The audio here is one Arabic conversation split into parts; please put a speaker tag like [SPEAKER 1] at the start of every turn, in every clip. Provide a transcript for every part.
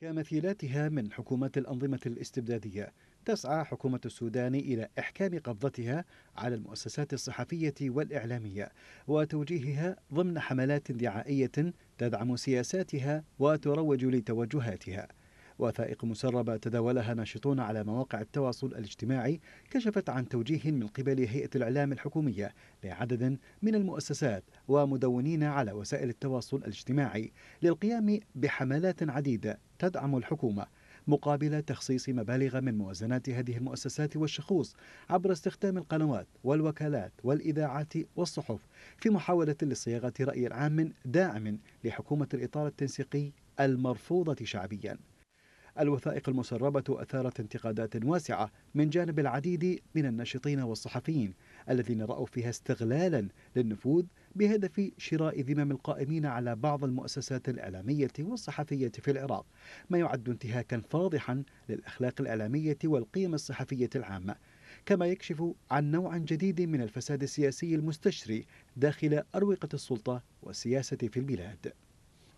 [SPEAKER 1] كمثيلاتها من حكومات الأنظمة الاستبدادية تسعى حكومة السودان إلى إحكام قبضتها على المؤسسات الصحفية والإعلامية وتوجيهها ضمن حملات دعائية تدعم سياساتها وتروج لتوجهاتها وثائق مسربة تداولها ناشطون على مواقع التواصل الاجتماعي كشفت عن توجيه من قبل هيئة الإعلام الحكومية لعدد من المؤسسات ومدونين على وسائل التواصل الاجتماعي للقيام بحملات عديدة تدعم الحكومة مقابل تخصيص مبالغ من موازنات هذه المؤسسات والشخوص عبر استخدام القنوات والوكالات والإذاعات والصحف في محاولة لصياغة رأي عام داعم لحكومة الإطار التنسيقي المرفوضة شعبياً الوثائق المسربة أثارت انتقادات واسعة من جانب العديد من الناشطين والصحفيين الذين رأوا فيها استغلالا للنفوذ بهدف شراء ذمم القائمين على بعض المؤسسات الإعلامية والصحفية في العراق ما يعد انتهاكا فاضحا للأخلاق الإعلامية والقيم الصحفية العامة كما يكشف عن نوع جديد من الفساد السياسي المستشري داخل أروقة السلطة والسياسة في البلاد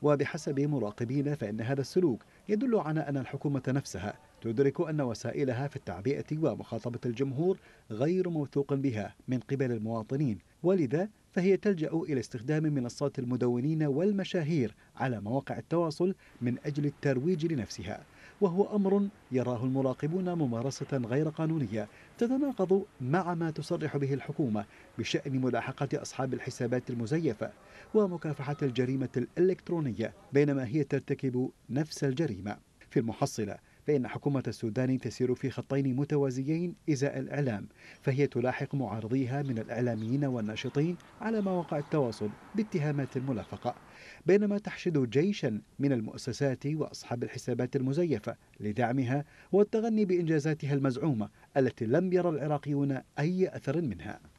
[SPEAKER 1] وبحسب مراقبين فإن هذا السلوك يدل على أن الحكومة نفسها تدرك أن وسائلها في التعبئة ومخاطبة الجمهور غير موثوق بها من قبل المواطنين ولذا فهي تلجأ إلى استخدام منصات المدونين والمشاهير على مواقع التواصل من أجل الترويج لنفسها وهو أمر يراه المراقبون ممارسة غير قانونية تتناقض مع ما تصرح به الحكومة بشأن ملاحقة أصحاب الحسابات المزيفة ومكافحة الجريمة الإلكترونية بينما هي ترتكب نفس الجريمة في المحصلة فإن حكومة السودان تسير في خطين متوازيين إزاء الإعلام فهي تلاحق معارضيها من الإعلاميين والناشطين على مواقع التواصل باتهامات الملافقة بينما تحشد جيشا من المؤسسات وأصحاب الحسابات المزيفة لدعمها والتغني بإنجازاتها المزعومة التي لم يرى العراقيون أي أثر منها